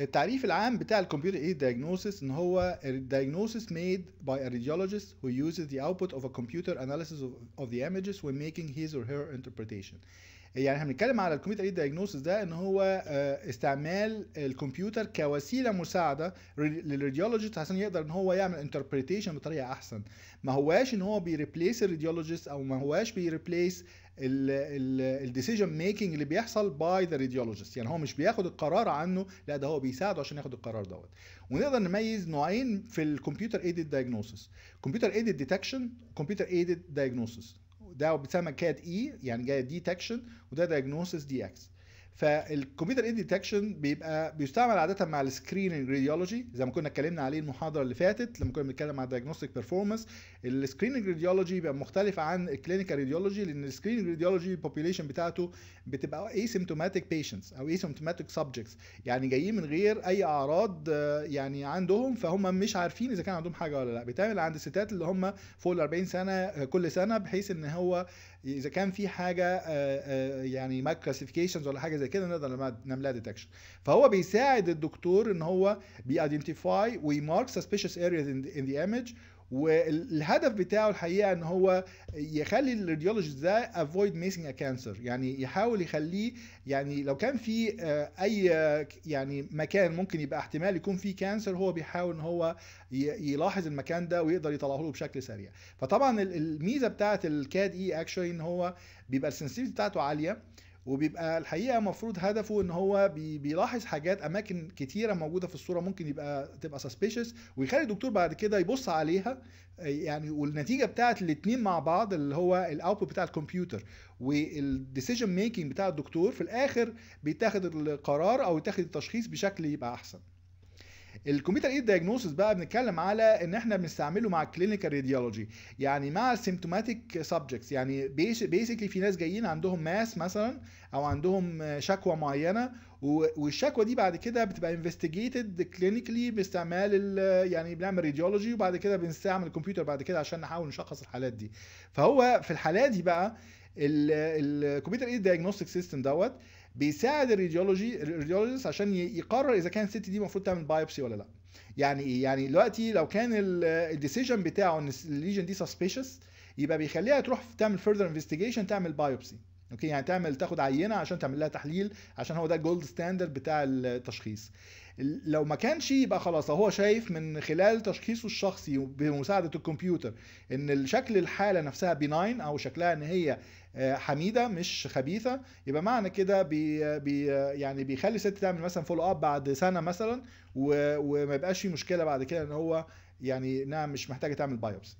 التعريف العام بتاع الكمبيوتر ايد diagnosis ان هو a diagnosis made by a radiologist who uses the output of a computer analysis of, of the images when making his or her interpretation يعني احنا بنتكلم على الكمبيوتر ايد دايجنوستس ده ان هو آه، استعمال الكمبيوتر كوسيله مساعده للراديولوجيست عشان يقدر ان هو يعمل انتربريتيشن بطريقه احسن ما هواش ان هو بيريبليس الراديولوجيست او ما هواش بيريبليس الديسيجن ميكنج اللي بيحصل باي ذا راديولوجيست يعني هو مش بياخد القرار عنه لا ده هو بيساعده عشان ياخد القرار دوت ونقدر نميز نوعين في الكمبيوتر ايدد دايجنوستس كمبيوتر ايدد ديتكشن كمبيوتر ايدد دايجنوستس ده بيسمى كاد اي يعني جاي ديتكشن وده دايجنوسيس دي اكس فالكمبيوتر ايد ديتكشن بيبقى بيستعمل عاده مع السكريننج راديولوجي زي ما كنا اتكلمنا عليه المحاضره اللي فاتت لما كنا بنتكلم عن دايجنوستيك بيرفورمانس السكريننج راديولوجي بيبقى مختلف عن الكلينيكال راديولوجي لان السكريننج راديولوجي البوبيوليشن بتاعته بتبقى سيمتوماتيك بيشنتس او سيمتوماتيك سبجكتس يعني جايين من غير اي اعراض آه، يعني عندهم فهم مش عارفين اذا كان عندهم حاجه ولا لا بيتعمل عند الستات اللي هم فوق ال 40 سنه آه، كل سنه بحيث ان هو اذا كان في حاجه آه، يعني ماك كلاسيفيكيشنز ولا حاجه زي كده نقدر نعملها ديتكشن فهو بيساعد الدكتور ان هو بيأيدنتيفاي ويمارك سسبيشس ارياز ان ذا ايمج والهدف بتاعه الحقيقه ان هو يخلي الراديولوجيست ده افويد ميسنج ا كانسر يعني يحاول يخليه يعني لو كان في آه، اي آه، يعني مكان ممكن يبقى احتمال يكون فيه كانسر هو بيحاول ان هو يلاحظ المكان ده ويقدر يطلعه له بشكل سريع فطبعا الميزه بتاعه الكاد اي اكشولي ان هو بيبقى السنسيتيفيتي بتاعته عاليه وبيبقى الحقيقه المفروض هدفه ان هو بي بيلاحظ حاجات اماكن كتيره موجوده في الصوره ممكن يبقى تبقى سسبيشس ويخلي الدكتور بعد كده يبص عليها يعني والنتيجه بتاعت الاثنين مع بعض اللي هو الاوتبوت بتاع الكمبيوتر والديسيجن ميكنج بتاع الدكتور في الاخر بيتاخد القرار او يتاخد التشخيص بشكل يبقى احسن الكمبيوتر ايد دايجنوستس بقى بنتكلم على ان احنا بنستعمله مع الكلينيكال راديولوجي يعني مع السيمتوماتيك سبجكتس يعني بيسكلي في ناس جايين عندهم ماس مثلا او عندهم شكوى معينه والشكوى دي بعد كده بتبقى انفستيجيتد كلينيكلي باستعمال يعني بنعمل راديولوجي وبعد كده بنستعمل الكمبيوتر بعد كده عشان نحاول نشخص الحالات دي فهو في الحالات دي بقى الكمبيوتر ايد دايجنوستيك سيستم دوت بيساعد الراديولوجي الراديولوجيست عشان يقرر اذا كان الست دي المفروض تعمل بايوبسي ولا لا يعني ايه يعني دلوقتي لو كان الديسيجن بتاعه ان الليجن دي سسبيشس يبقى بيخليها تروح تعمل فيرذر انفستيجيشن تعمل بايوبسي اوكي يعني تعمل تاخد عينه عشان تعمل لها تحليل عشان هو ده الجولد ستاندرد بتاع التشخيص لو ما كانش يبقى خلاص هو شايف من خلال تشخيصه الشخصي بمساعده الكمبيوتر ان شكل الحاله نفسها بناين او شكلها ان هي آه، حميده مش خبيثه يبقى معنى كده بي بي يعني بيخلي الست تعمل مثلا فولو اب بعد سنه مثلا وما يبقاش في مشكله بعد كده ان هو يعني انها مش محتاجه تعمل بايوبسي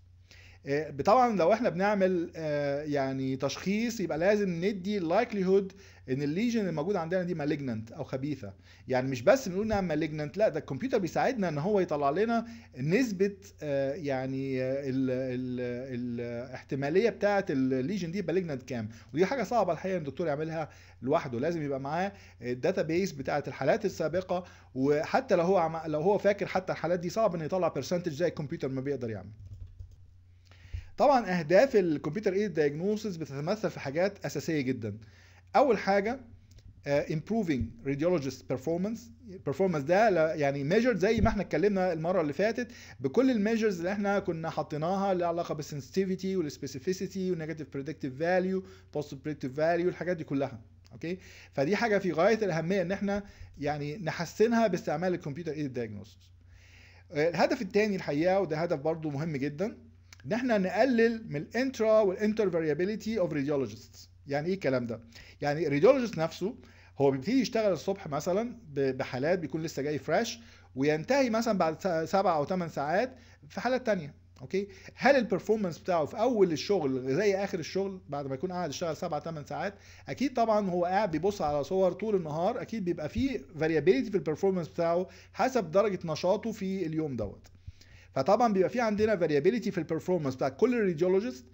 آه، طبعا لو احنا بنعمل آه، يعني تشخيص يبقى لازم ندي likelihood ان الليجن الموجود عندنا دي مالجننت او خبيثه يعني مش بس بنقول انها مالجننت لا ده الكمبيوتر بيساعدنا ان هو يطلع لنا نسبه آه، يعني الـ الـ الاحتماليه بتاعه الليجن دي مالجننت كام ودي حاجه صعبه الحقيقه ان الدكتور يعملها لوحده لازم يبقى معاه الداتا بيس بتاعه الحالات السابقه وحتى لو هو لو هو فاكر حتى الحالات دي صعب انه يطلع بيرسنتج زي الكمبيوتر ما بيقدر يعمل طبعا اهداف الكمبيوتر ايد دايجنوستس بتتمثل في حاجات اساسيه جدا اول حاجه آه، improving radiologist performance performance ده يعني ميجر زي ما احنا اتكلمنا المره اللي فاتت بكل الميجرز اللي احنا كنا حطيناها اللي علاقه بالسنسيتيفيتي والسبيسيفيسيتي والنيجاتيف بريدكتيف فاليو بوست بريدكتيف فاليو الحاجات دي كلها اوكي فدي حاجه في غايه الاهميه ان احنا يعني نحسنها باستعمال الكمبيوتر ايد دايجنوستس آه، الهدف الثاني الحقيقه وده هدف برضو مهم جدا ان احنا نقلل من الانترا والانتر فاريابيليتي اوف راديولوجيست يعني ايه الكلام ده يعني الراديولوجيست نفسه هو بيبتدي يشتغل الصبح مثلا بحالات بيكون لسه جاي فريش وينتهي مثلا بعد سبع او ثمان ساعات في حالات تانية اوكي هل البرفورمانس بتاعه في اول الشغل زي اخر الشغل بعد ما يكون قاعد يشتغل سبع ثمان ساعات اكيد طبعا هو قاعد بيبص على صور طول النهار اكيد بيبقى فيه فاريابيليتي في البرفورمانس بتاعه حسب درجه نشاطه في اليوم دوت فطبعا بيبقى في عندنا فاريابيليتي في البرفورمانس بتاع كل الراديولوجيست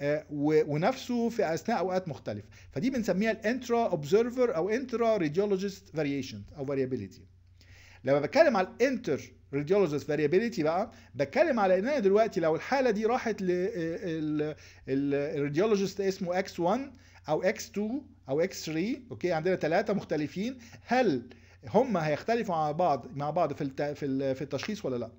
آه، ونفسه في اثناء اوقات مختلفه فدي بنسميها الانترا اوبزرفر او انترا راديولوجيست فاريشن او فاريابيليتي لما بتكلم على الانتر راديولوجيست فاريابيليتي بقى بتكلم على ان انا دلوقتي لو الحاله دي راحت للراديولوجيست اسمه اكس 1 او اكس 2 او اكس 3 اوكي عندنا ثلاثه مختلفين هل هم هيختلفوا مع بعض مع بعض في في التشخيص ولا لا؟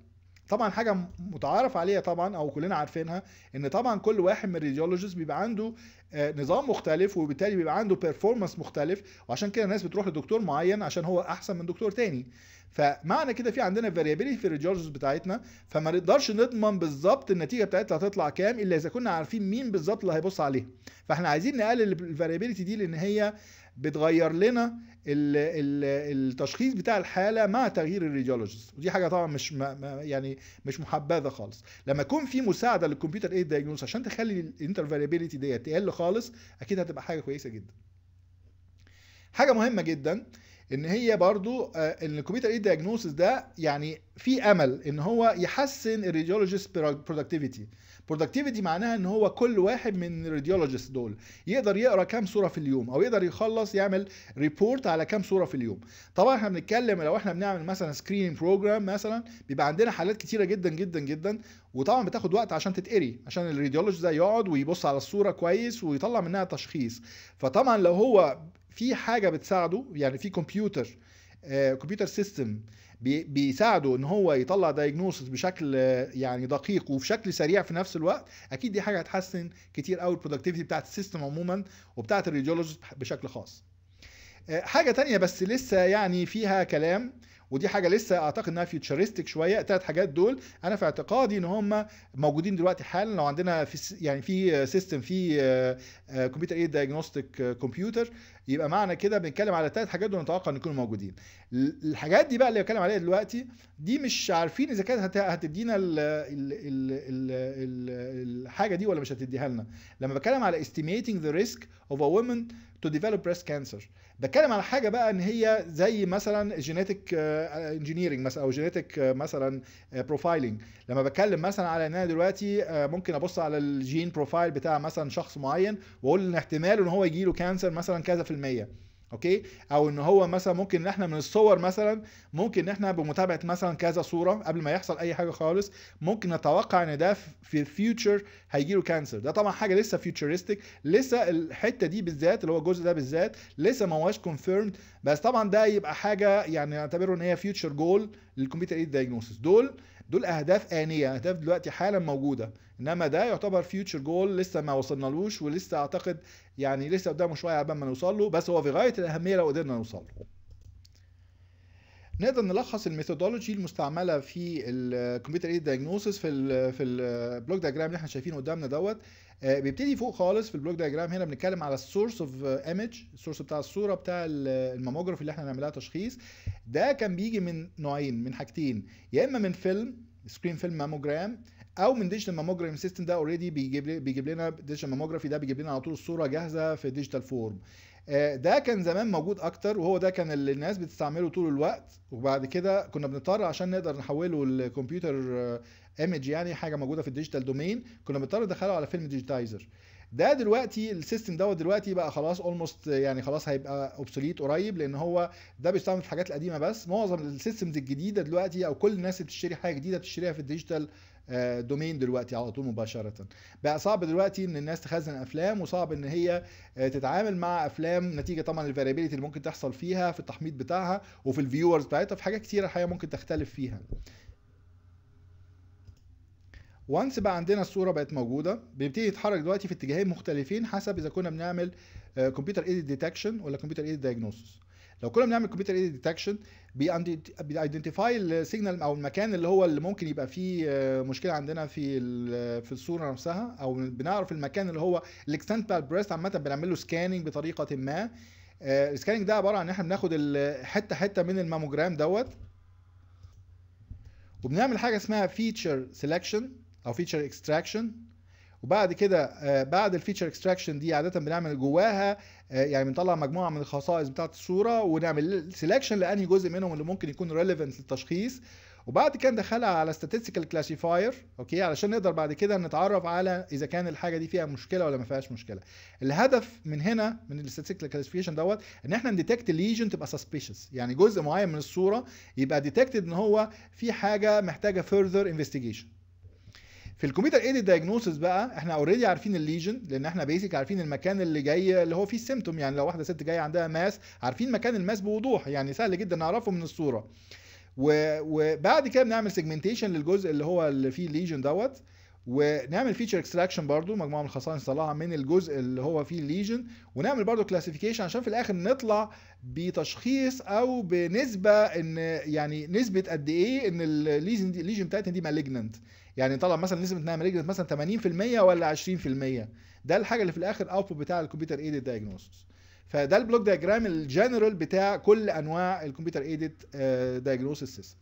طبعا حاجه متعارف عليها طبعا او كلنا عارفينها ان طبعا كل واحد من الراديولوجيست بيبقى عنده آه، نظام مختلف وبالتالي بيبقى عنده بيرفورمانس مختلف وعشان كده الناس بتروح لدكتور معين عشان هو احسن من دكتور تاني فمعنى كده في عندنا فاريابيلتي في الراديولوجيست بتاعتنا فما نقدرش نضمن بالظبط النتيجه بتاعتها هتطلع كام الا اذا كنا عارفين مين بالظبط اللي هيبص عليها فاحنا عايزين نقلل الفاريابيلتي دي لان هي بتغير لنا التشخيص بتاع الحاله مع تغيير الريديولوجيست ودي حاجه طبعا مش ما يعني مش محبذه خالص لما يكون في مساعده للكمبيوتر ايد دايجنوس عشان تخلي الانتر فاريبيليتي ديت تقل خالص اكيد هتبقى حاجه كويسه جدا حاجه مهمه جدا ان هي برضو آه، ان الكمبيوتر ايد دايجنوسيس ده يعني في امل ان هو يحسن الريديولوجيست برودكتيفيتي برودكتيفيتي معناها ان هو كل واحد من الراديولوجيست دول يقدر يقرا كام صوره في اليوم او يقدر يخلص يعمل ريبورت على كام صوره في اليوم طبعا احنا بنتكلم لو احنا بنعمل مثلا سكرين بروجرام مثلا بيبقى عندنا حالات كتيره جدا جدا جدا وطبعا بتاخد وقت عشان تتقري عشان الراديولوجيست ده يقعد ويبص على الصوره كويس ويطلع منها تشخيص فطبعا لو هو في حاجه بتساعده يعني في كمبيوتر كمبيوتر آه، سيستم بيساعده ان هو يطلع دايجنوستس بشكل آه، يعني دقيق وفي شكل سريع في نفس الوقت اكيد دي حاجه هتحسن كتير قوي البرودكتيفيتي بتاعت السيستم عموما وبتاعت الراديولوجيست بشكل خاص آه، حاجه تانية بس لسه يعني فيها كلام ودي حاجه لسه اعتقد انها فيوتشرستك شويه الثلاث حاجات دول انا في اعتقادي ان هم موجودين دلوقتي حالا لو عندنا في يعني في سيستم في كمبيوتر ايد دايجنوستيك كمبيوتر يبقى معنى كده بنتكلم على ثلاث حاجات دول نتوقع ان يكونوا موجودين الحاجات دي بقى اللي بتكلم عليها دلوقتي دي مش عارفين اذا كانت هتدينا الـ الـ الـ الـ الـ الحاجه دي ولا مش هتديها لنا لما بتكلم على estimating the risk of a woman to develop breast cancer بتكلم على حاجه بقى ان هي زي مثلا جينيتك انجينيرنج آه، مثلا او جينيتك آه، مثلا بروفايلنج آه، لما بتكلم مثلا على ان انا دلوقتي ممكن ابص على الجين بروفايل بتاع مثلا شخص معين واقول ان احتمال ان هو يجي له كانسر مثلا كذا في 100% اوكي او ان هو مثلا ممكن ان احنا من الصور مثلا ممكن ان احنا بمتابعه مثلا كذا صوره قبل ما يحصل اي حاجه خالص ممكن نتوقع ان ده في الفيوتشر هيجي له كانسر ده طبعا حاجه لسه فيوتشرستيك لسه الحته دي بالذات اللي هو الجزء ده بالذات لسه ما هوش كونفيرمد بس طبعا ده يبقى حاجه يعني نعتبره ان هي فيوتشر جول للكمبيوتر ايد دايجنوستس دول دول اهداف انيه اهداف دلوقتي حالا موجوده انما ده يعتبر فيوتشر جول لسه ما وصلنالوش ولسه اعتقد يعني لسه قدامه شويه على ما نوصل له بس هو في غايه الاهميه لو قدرنا نوصل له نقدر نلخص الميثودولوجي المستعمله في الكمبيوتر ايد دايجنوسيس في في البلوك دايجرام اللي احنا شايفينه قدامنا دوت آه، بيبتدي فوق خالص في البلوك دايجرام هنا بنتكلم على السورس اوف ايمج السورس بتاع الصوره بتاع الماموجرافي اللي احنا هنعملها تشخيص ده كان بيجي من نوعين من حاجتين يا اما من فيلم سكرين فيلم ماموجرام او من ديجيتال ماموجرام سيستم ده اوريدي بيجيب بيجيب لنا ديجيتال ماموجرافي ده بيجيب لنا على طول الصوره جاهزه في ديجيتال فورم آه، ده كان زمان موجود اكتر وهو ده كان اللي الناس بتستعمله طول الوقت وبعد كده كنا بنضطر عشان نقدر نحوله لكمبيوتر ايمج آه، يعني حاجه موجوده في الديجيتال دومين كنا بنضطر ندخله على فيلم ديجيتايزر ده دلوقتي السيستم دوت دلوقتي بقى خلاص اولموست آه، يعني خلاص هيبقى اوبسوليت قريب لان هو ده بيستعمل في الحاجات القديمه بس معظم السيستمز الجديده دلوقتي او كل الناس اللي بتشتري حاجه جديده بتشتريها في الديجيتال آه، دومين دلوقتي على طول مباشره بقى صعب دلوقتي ان الناس تخزن افلام وصعب ان هي آه، تتعامل مع افلام نتيجه طبعا الفاريبيليتي اللي ممكن تحصل فيها في التحميض بتاعها وفي الفيورز بتاعتها في حاجات كتيره الحقيقه ممكن تختلف فيها وانس بقى عندنا الصوره بقت موجوده بيبتدي يتحرك دلوقتي في اتجاهين مختلفين حسب اذا كنا بنعمل كمبيوتر ايديت ديتكشن ولا كمبيوتر ايديت دايجنوستس لو كنا بنعمل كمبيوتر ايد ديتكشن بيدنتيفاي السيجنال او المكان اللي هو اللي ممكن يبقى فيه آه، مشكله عندنا في في الصوره نفسها او بنعرف المكان اللي هو الاكستنت بتاع البريست عامه بنعمل له سكاننج بطريقه ما السكاننج آه، ده عباره عن ان احنا بناخد حته حته من الماموجرام دوت وبنعمل حاجه اسمها فيتشر سيلكشن او فيتشر اكستراكشن وبعد كده آه، بعد الفيتشر اكستراكشن دي عاده بنعمل جواها آه، يعني بنطلع مجموعه من الخصائص بتاعه الصوره ونعمل سيلكشن لانهي جزء منهم اللي ممكن يكون ريليفنت للتشخيص وبعد كده ندخلها على statistical classifier اوكي علشان نقدر بعد كده نتعرف على اذا كان الحاجه دي فيها مشكله ولا ما فيهاش مشكله الهدف من هنا من الستاتستيكال كلاسيفيكيشن دوت ان احنا نديتكت ليجن تبقى سسبيشس يعني جزء معين من الصوره يبقى ديتكتد ان هو في حاجه محتاجه further investigation في الكمبيوتر ايدي دايجنوسيس بقى احنا اوريدي عارفين الليجن لان احنا بيسك عارفين المكان اللي جاي اللي هو فيه السيمتوم يعني لو واحده ست جايه عندها ماس عارفين مكان الماس بوضوح يعني سهل جدا نعرفه من الصوره وبعد كده بنعمل سيجمنتيشن للجزء اللي هو اللي فيه الليجن دوت ونعمل فيتشر اكستراكشن برضو مجموعه من الخصائص نطلعها من الجزء اللي هو فيه الليجن ونعمل برضو كلاسيفيكيشن عشان في الاخر نطلع بتشخيص او بنسبه ان يعني نسبه قد ايه ان الليجن دي الليجن بتاعتنا دي مالجننت يعني طلع مثلا نسبه انها مالجنت مثلا 80% ولا 20% ده الحاجه اللي في الاخر اوتبوت بتاع الكمبيوتر ايدد دايجنوستس فده البلوك دايجرام الجنرال بتاع كل انواع الكمبيوتر ايدد دايجنوستس سيستم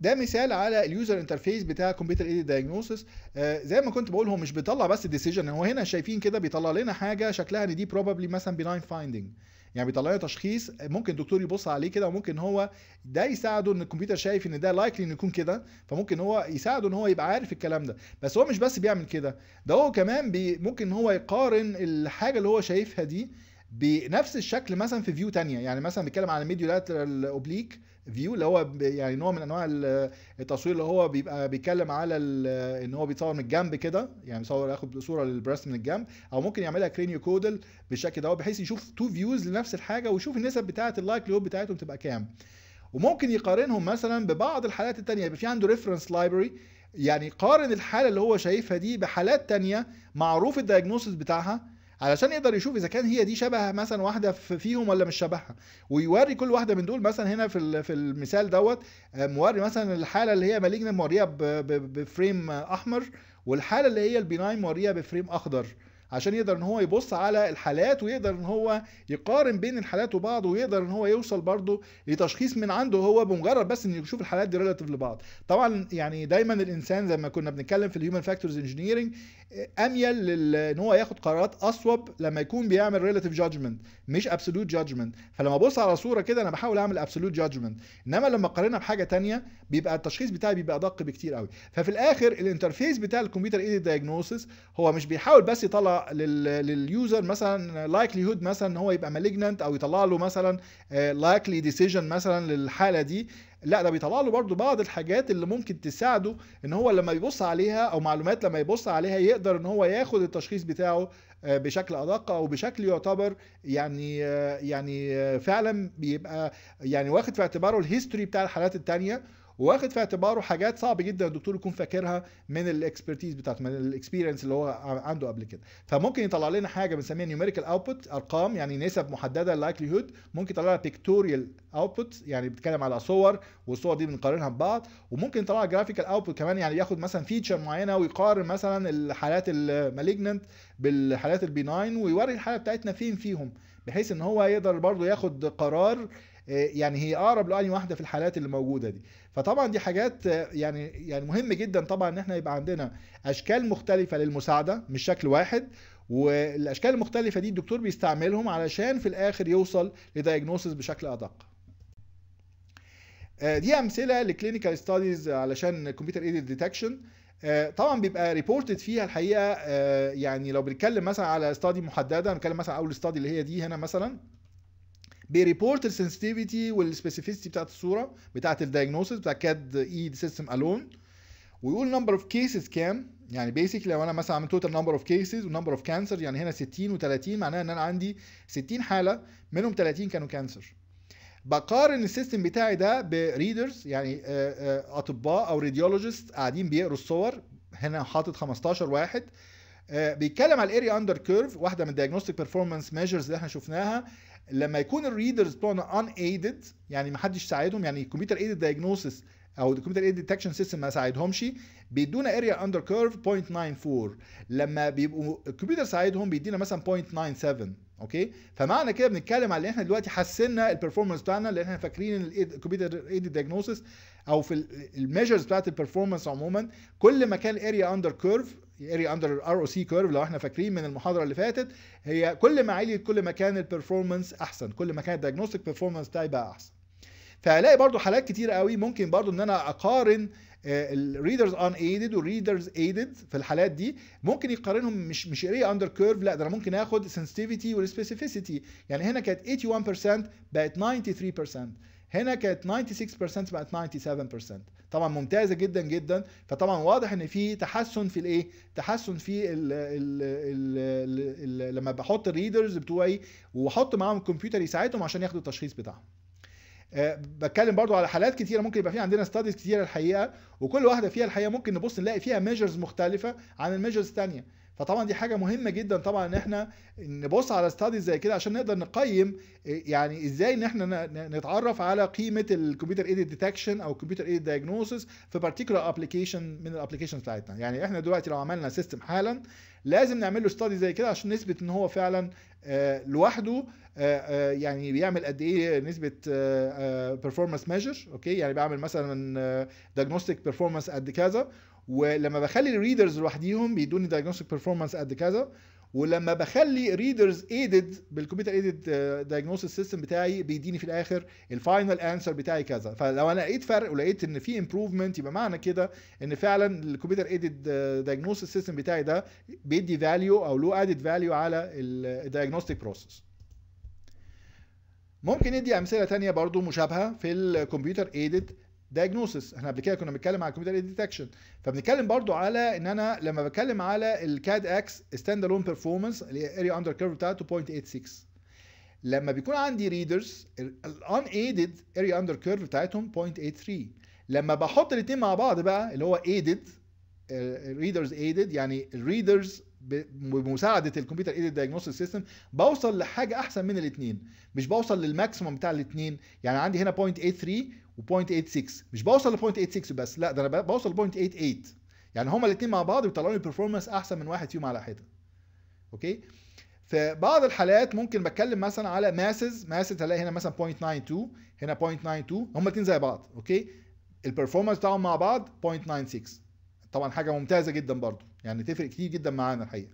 ده مثال على اليوزر انترفيس بتاع كمبيوتر ايدد دايجنوسس زي ما كنت بقول هو مش بيطلع بس الديسيجن هو هنا شايفين كده بيطلع لنا حاجه شكلها ان دي بروبابلي مثلا بناين فايندنج يعني بيطلع له تشخيص ممكن الدكتور يبص عليه كده وممكن هو ده يساعده ان الكمبيوتر شايف ان ده لايكلي انه يكون كده فممكن هو يساعده ان هو يبقى عارف الكلام ده بس هو مش بس بيعمل كده ده هو كمان بي ممكن هو يقارن الحاجه اللي هو شايفها دي بنفس الشكل مثلا في فيو تانية يعني مثلا بيتكلم على ميديو لاترال اوبليك فيو اللي هو يعني نوع من انواع التصوير اللي هو بيبقى بيتكلم على ان هو بيتصور من الجنب كده يعني بيصور ياخد صوره للبرست من الجنب او ممكن يعملها كرينيو كودل بالشكل ده بحيث يشوف تو فيوز لنفس الحاجه ويشوف النسب بتاعه لود بتاعتهم تبقى كام وممكن يقارنهم مثلا ببعض الحالات التانية يبقى في عنده ريفرنس لايبرري يعني قارن الحاله اللي هو شايفها دي بحالات تانية معروف الدايجنوستس بتاعها علشان يقدر يشوف اذا كان هي دي شبه مثلا واحده فيهم ولا مش شبهها ويوري كل واحده من دول مثلا هنا في في المثال دوت آه، موري مثلا الحاله اللي هي مالجنا موريها بفريم احمر والحاله اللي هي البيناي موريها بفريم اخضر عشان يقدر ان هو يبص على الحالات ويقدر ان هو يقارن بين الحالات وبعض ويقدر ان هو يوصل برضه لتشخيص من عنده هو بمجرد بس انه يشوف الحالات دي ريلاتيف لبعض طبعا يعني دايما الانسان زي ما كنا بنتكلم في الهيومن فاكتورز انجينيرنج اميل لل... ان هو ياخد قرارات اصوب لما يكون بيعمل ريلاتيف جادجمنت مش ابسولوت جادجمنت فلما ابص على صوره كده انا بحاول اعمل ابسولوت جادجمنت انما لما اقارنها بحاجه ثانيه بيبقى التشخيص بتاعي بيبقى ادق بكتير قوي ففي الاخر الانترفيس بتاع الكمبيوتر ايدي دايجنوستس هو مش بيحاول بس يطلع لليوزر مثلا لايكلي هود مثلا ان هو يبقى مالجننت او يطلع له مثلا لايكلي آه، ديسيجن مثلا للحاله دي لا ده بيطلع له برضو بعض الحاجات اللي ممكن تساعده ان هو لما يبص عليها او معلومات لما يبص عليها يقدر ان هو ياخد التشخيص بتاعه آه، بشكل ادق او بشكل يعتبر يعني آه، يعني فعلا بيبقى يعني واخد في اعتباره الهيستوري بتاع الحالات الثانيه واخد في اعتباره حاجات صعب جدا الدكتور يكون فاكرها من الاكسبرتيز بتاعته من الاكسبيرينس اللي هو عنده قبل كده فممكن يطلع لنا حاجه بنسميها نيوميريكال اوتبوت ارقام يعني نسب محدده لايكليهود ممكن يطلع لنا بيكتوريال اوتبوت يعني بيتكلم على صور والصور دي بنقارنها ببعض وممكن يطلع جرافيكال اوتبوت كمان يعني ياخد مثلا فيتشر معينه ويقارن مثلا الحالات المالجننت بالحالات البيناين ويوري الحاله بتاعتنا فين فيهم بحيث ان هو يقدر برضه ياخد قرار آه، يعني هي اقرب لاي واحده في الحالات اللي موجوده دي فطبعا دي حاجات آه، يعني يعني مهم جدا طبعا ان احنا يبقى عندنا اشكال مختلفه للمساعده مش شكل واحد والاشكال المختلفه دي الدكتور بيستعملهم علشان في الاخر يوصل لدايجنوسيس بشكل ادق آه، دي امثله لكلينيكال ستاديز علشان كمبيوتر ايدد ديتكشن طبعا بيبقى ريبورتد فيها الحقيقه يعني لو بنتكلم مثلا على استادي محدده هنتكلم مثلا اول استادي اللي هي دي هنا مثلا بريبورت السنسيتيفيتي والسبيسيفيستي بتاعت الصوره بتاعت الدايجنوستس بتاع كاد اي سيستم e الون ويقول نمبر اوف كيسز كام يعني بيسك لو انا مثلا عملت توتال نمبر اوف كيسز ونمبر اوف كانسر يعني هنا 60 و30 معناها ان انا عندي 60 حاله منهم 30 كانوا كانسر بقارن السيستم بتاعي ده بريدرز يعني آه، آه، اطباء او راديولوجيست قاعدين بيقروا الصور هنا حاطط 15 واحد آه، بيتكلم على الاريا اندر كيرف واحده من الدايجنوستيك بيرفورمانس ميجرز اللي احنا شفناها لما يكون الريدرز بتوعنا ان ايدد يعني ما حدش ساعدهم يعني الكمبيوتر ايدد دايجنوسيس او الكمبيوتر ايدد ديتكشن سيستم ما ساعدهمش بيدونا اريا اندر كيرف 0.94 لما بيبقوا الكمبيوتر ساعدهم بيدينا مثلا 0.97 اوكي فمعنى كده بنتكلم على ان احنا دلوقتي حسنا البرفورمانس بتاعنا لان احنا فاكرين ان الكمبيوتر ايدد دايجنوسيس او في الميجرز بتاعت البرفورمانس عموما كل ما كان الاريا اندر كيرف اريا اندر الار او سي كيرف لو احنا فاكرين من المحاضره اللي فاتت هي كل ما عليت كل ما كان البرفورمانس احسن كل ما كان الدياجنوستيك بيرفورمانس بتاعي بقى احسن فهلاقي برضو حالات كتير قوي ممكن برضو ان انا اقارن الريدرز ان ايدد والريدرز ايدد في الحالات دي ممكن يقارنهم مش مش اري اندر كيرف لا ده انا ممكن اخد سنسيتيفيتي والسبيسيفيسيتي يعني هنا كانت 81% بقت 93% هنا كانت 96% بقت 97% طبعا ممتازه جدا جدا فطبعا واضح ان في تحسن في الايه تحسن في الـ الـ الـ الـ لما بحط الريدرز بتوعي واحط معاهم الكمبيوتر يساعدهم عشان ياخدوا التشخيص بتاعهم أه بتكلم برضو على حالات كتيره ممكن يبقى في عندنا ستاديز كتيره الحقيقه وكل واحده فيها الحقيقه ممكن نبص نلاقي فيها ميجرز مختلفه عن الميجرز الثانيه فطبعا دي حاجه مهمه جدا طبعا ان احنا نبص على ستاديز زي كده عشان نقدر نقيم يعني ازاي ان احنا نتعرف على قيمه الكمبيوتر ايد ديتكشن او الكمبيوتر ايد دايجنوستس في بارتيكولار ابلكيشن من الابلكيشن بتاعتنا يعني احنا دلوقتي لو عملنا سيستم حالا لازم نعمل له ستادي زي كده عشان نثبت ان هو فعلا آه، لوحده آه، آه، يعني بيعمل قد ايه نسبه بيرفورمانس ميجر اوكي يعني بيعمل مثلا دايجنوستيك بيرفورمانس قد كذا ولما بخلي الريدرز لوحديهم بيدوني دايجنوستيك بيرفورمانس قد كذا ولما بخلي ريدرز ايدد بالكمبيوتر ايدد دايجنوستيك سيستم بتاعي بيديني في الاخر الفاينل انسر بتاعي كذا فلو انا لقيت فرق ولقيت ان في امبروفمنت يبقى معنى كده ان فعلا الكمبيوتر ايدد دايجنوستيك سيستم بتاعي ده بيدي فاليو او لو ادد فاليو على الدايجنوستيك بروسيس ممكن ندي امثله تانية برضو مشابهه في الكمبيوتر ايدد دايجنوسس احنا قبل كده كنا بنتكلم على الكمبيوتر ايد ديتكشن فبنتكلم برضو على ان انا لما بتكلم على الكاد اكس ستاند الون بيرفورمانس الاريا اندر كيرف بتاعته 0.86 لما بيكون عندي ريدرز الان ايدد اريا اندر كيرف بتاعتهم 0.83 لما بحط الاثنين مع بعض بقى اللي هو ايدد ريدرز ايدد يعني الريدرز بمساعده الكمبيوتر ايدد دايجنوستيك سيستم بوصل لحاجه احسن من الاثنين مش بوصل للماكسيموم بتاع الاثنين يعني عندي هنا 0.83 و0.86 مش بوصل ل 0.86 بس لا ده انا بوصل 0.88 يعني هما الاثنين مع بعض بيطلعوا لي بيرفورمانس احسن من واحد فيهم على حده اوكي في بعض الحالات ممكن بتكلم مثلا على ماسز ماسز هلاقي هنا مثلا 0.92 هنا 0.92 هما الاثنين زي بعض اوكي البرفورمانس بتاعهم مع بعض 0.96 طبعا حاجه ممتازه جدا برضو يعني تفرق كتير جدا معانا الحقيقه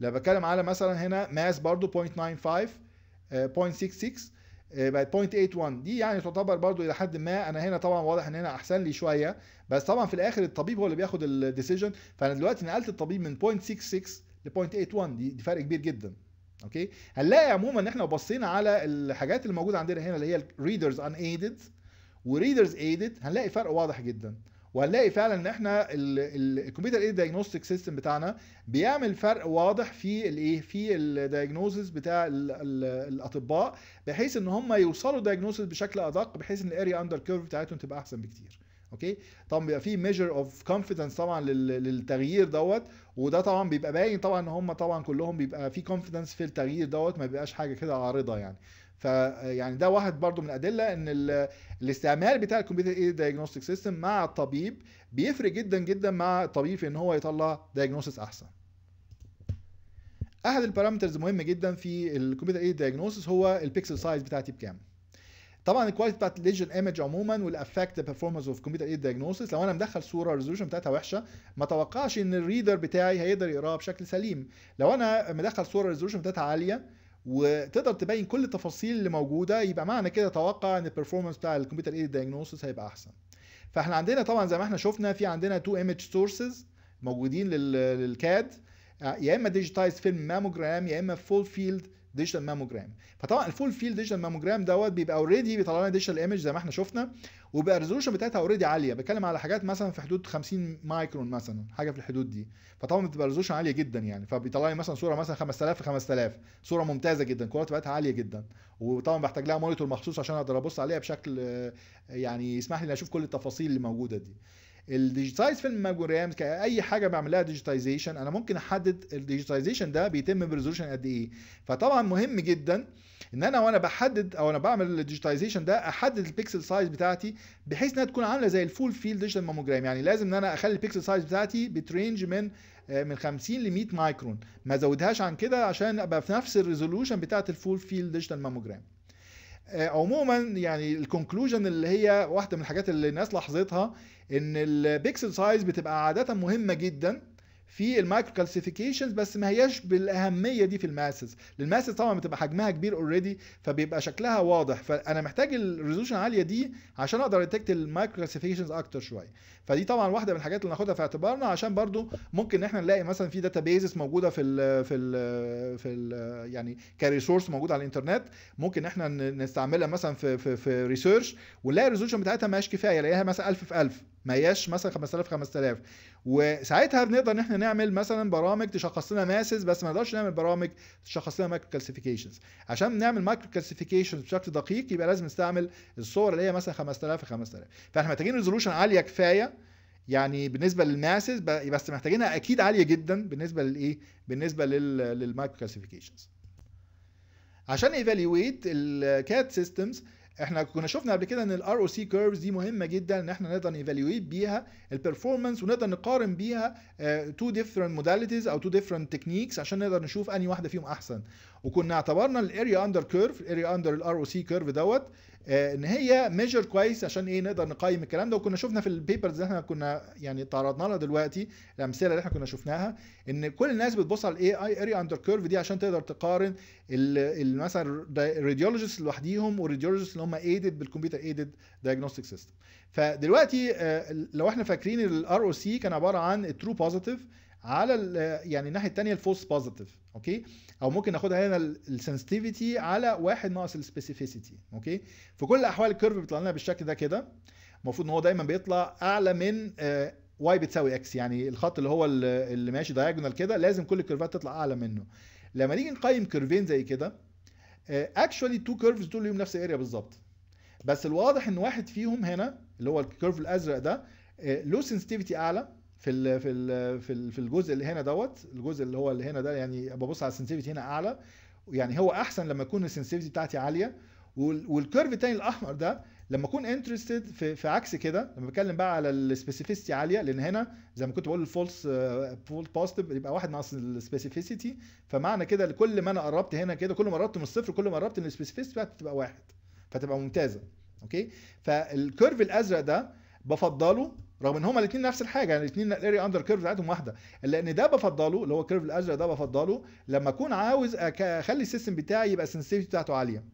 لو بتكلم على مثلا هنا ماس برضو 0.95 0.66 آه، بقت 0.81 دي يعني تعتبر برضو الى حد ما انا هنا طبعا واضح ان هنا احسن لي شويه بس طبعا في الاخر الطبيب هو اللي بياخد الديسيجن فانا دلوقتي نقلت الطبيب من 0.66 ل 0.81 دي, دي فرق كبير جدا اوكي هنلاقي عموما ان احنا لو بصينا على الحاجات اللي موجوده عندنا هنا اللي هي الريدرز ان ايدد وريدرز ايدد هنلاقي فرق واضح جدا وهنلاقي فعلا ان احنا الكمبيوتر ايد دايجنوستيك سيستم بتاعنا بيعمل فرق واضح في الايه في الدايجنوزز بتاع الاطباء بحيث ان هم يوصلوا دايجنوزز بشكل ادق بحيث ان الاريا اندر كيرف بتاعتهم تبقى احسن بكتير اوكي طبعا بيبقى في ميجر اوف كونفيدنس طبعا للتغيير دوت وده طبعا بيبقى باين طبعا ان هم طبعا كلهم بيبقى في كونفيدنس في التغيير دوت ما بيبقاش حاجه كده عارضه يعني فيعني ده واحد برضو من الادله ان الاستعمال بتاع الكمبيوتر ايد دايجنوستيك سيستم مع الطبيب بيفرق جدا جدا مع الطبيب في ان هو يطلع دايجنوستس احسن احد البارامترز مهم جدا في الكمبيوتر ايد دايجنوستس هو البيكسل سايز بتاعتي بكام طبعا الكواليتي بتاعت الليجن ايمج عموما والافكت بيرفورمانس اوف كمبيوتر ايد دايجنوستس لو انا مدخل صوره الريزولوشن بتاعتها وحشه ما توقعش ان الريدر بتاعي هيقدر يقراها بشكل سليم لو انا مدخل صوره الريزولوشن بتاعتها عاليه وتقدر تبين كل التفاصيل اللي موجوده يبقى معنى كده توقع ان البرفورمانس بتاع الكمبيوتر ايد دايجنوستس هيبقى احسن فاحنا عندنا طبعا زي ما احنا شفنا في عندنا تو ايمج سورسز موجودين للكاد يا اما ديجيتايز فيلم ماموجرام يا اما فول فيلد ديجيتال ماموجرام فطبعا الفول فيل ديجيتال ماموجرام دوت بيبقى اوريدي بيطلع لنا ديجيتال ايمج زي ما احنا شفنا وبقى الريزولوشن بتاعتها اوريدي عاليه بتكلم على حاجات مثلا في حدود 50 مايكرون مثلا حاجه في الحدود دي فطبعا بتبقى الريزولوشن عاليه جدا يعني فبيطلع لي مثلا صوره مثلا 5000 في 5000 صوره ممتازه جدا الكواليتي بتاعتها عاليه جدا وطبعا بحتاج لها مونيتور مخصوص عشان اقدر ابص عليها بشكل آه، يعني يسمح لي اشوف كل التفاصيل اللي موجوده دي الديجيتايز فيلم الماموجرام كاي حاجه بعملها ديجيتايزيشن انا ممكن احدد الديجيتايزيشن ده بيتم بريزولوشن قد ايه فطبعا مهم جدا ان انا وانا بحدد او انا بعمل الديجيتايزيشن ده احدد البيكسل سايز بتاعتي بحيث انها تكون عامله زي الفول فيل ديجيتال ماموجرام يعني لازم ان انا اخلي البيكسل سايز بتاعتي بترينج من آه، من 50 ل 100 مايكرون ما ازودهاش عن كده عشان ابقى في نفس الريزولوشن بتاعت الفول فيل ديجيتال ماموجرام آه، عموما يعني الكونكلوجن اللي هي واحده من الحاجات اللي الناس لاحظتها ان البيكسل سايز بتبقى عاده مهمه جدا في المايكرو كالسيفيكيشنز بس ما هياش بالاهميه دي في الماسز للماسز طبعا بتبقى حجمها كبير اوريدي فبيبقى شكلها واضح فانا محتاج الريزولوشن عاليه دي عشان اقدر اتكت المايكرو كالسيفيكيشنز اكتر شويه فدي طبعا واحده من الحاجات اللي ناخدها في اعتبارنا عشان برضو ممكن ان احنا نلاقي مثلا في داتا بيزز موجوده في الـ في الـ في الـ يعني كريسورس موجوده على الانترنت ممكن احنا نستعملها مثلا في في في ريسيرش ونلاقي الريزولوشن بتاعتها هياش كفايه الاقيها مثلا 1000 في 1000 ما هياش مثلا 5000 5000 وساعتها بنقدر ان احنا نعمل مثلا برامج تشخص لنا ماسز بس ما نقدرش نعمل برامج تشخص لنا مايكرو كلاسيفيكيشنز عشان نعمل مايكرو كلاسيفيكيشنز بشكل دقيق يبقى لازم نستعمل الصور اللي هي مثلا 5000 في 5000 فاحنا محتاجين ريزولوشن عاليه كفايه يعني بالنسبه للماسز بس محتاجينها اكيد عاليه جدا بالنسبه للايه بالنسبه للمايكرو كلاسيفيكيشنز عشان ايفالويت الكات سيستمز احنا كنا شفنا قبل كده ان الار او سي كيرفز دي مهمه جدا ان احنا نقدر نيفاليويت بيها البرفورمانس ونقدر نقارن بيها تو ديفرنت موداليتيز او تو ديفرنت تكنيكس عشان نقدر نشوف انهي واحده فيهم احسن وكنا اعتبرنا الاريا اندر كيرف الاريا اندر الار او سي كيرف دوت آه، ان هي ميجر كويس عشان ايه نقدر نقيم الكلام ده وكنا شفنا في البيبرز اللي احنا كنا يعني تعرضنا لها دلوقتي الامثله اللي احنا كنا شفناها ان كل الناس بتبص على الاي اي اريا اندر كيرف دي عشان تقدر تقارن مثلا الراديولوجيست لوحديهم والراديولوجيست اللي هم ايدد بالكمبيوتر ايدد دايجنوستيك سيستم فدلوقتي آه، لو احنا فاكرين الار او سي كان عباره عن الترو بوزيتيف على يعني الناحيه الثانيه الفولس بوزيتيف اوكي او ممكن ناخدها هنا السنسيتيفيتي على واحد ناقص السبيسيفيسيتي اوكي في كل الاحوال الكيرف بيطلع لنا بالشكل ده كده المفروض ان هو دايما بيطلع اعلى من واي آه، بتساوي اكس يعني الخط اللي هو اللي ماشي دايجونال كده لازم كل الكيرفات تطلع اعلى منه لما نيجي نقيم كيرفين زي كده اكشولي تو كيرفز دول ليهم نفس الاريا بالظبط بس الواضح ان واحد فيهم هنا اللي هو الكيرف الازرق ده له آه، سنسيتيفيتي اعلى في الـ في الـ في, الـ في الجزء اللي هنا دوت الجزء اللي هو اللي هنا ده يعني ببص على السنسيفيتي هنا اعلى يعني هو احسن لما يكون السنسيفيتي بتاعتي عاليه والكيرف الثاني الاحمر ده لما اكون انترستد في, في عكس كده لما بتكلم بقى على السبيسيفيستي عاليه لان هنا زي ما كنت بقول الفولس فول بوزيتيف يبقى واحد ناقص السبيسيفيتي فمعنى كده كل ما انا قربت هنا كده كل ما قربت من الصفر كل ما قربت من السبيسيفيستي بتاعتي تبقى واحد فتبقى ممتازه اوكي فالكيرف الازرق ده بفضله رغم ان هما الاثنين نفس الحاجه يعني الاثنين الاري اندر كيرف بتاعتهم واحده الا ان ده بفضله اللي هو الكيرف الازرق ده بفضله لما اكون عاوز اخلي السيستم بتاعي يبقى السنسيفيتي بتاعته عاليه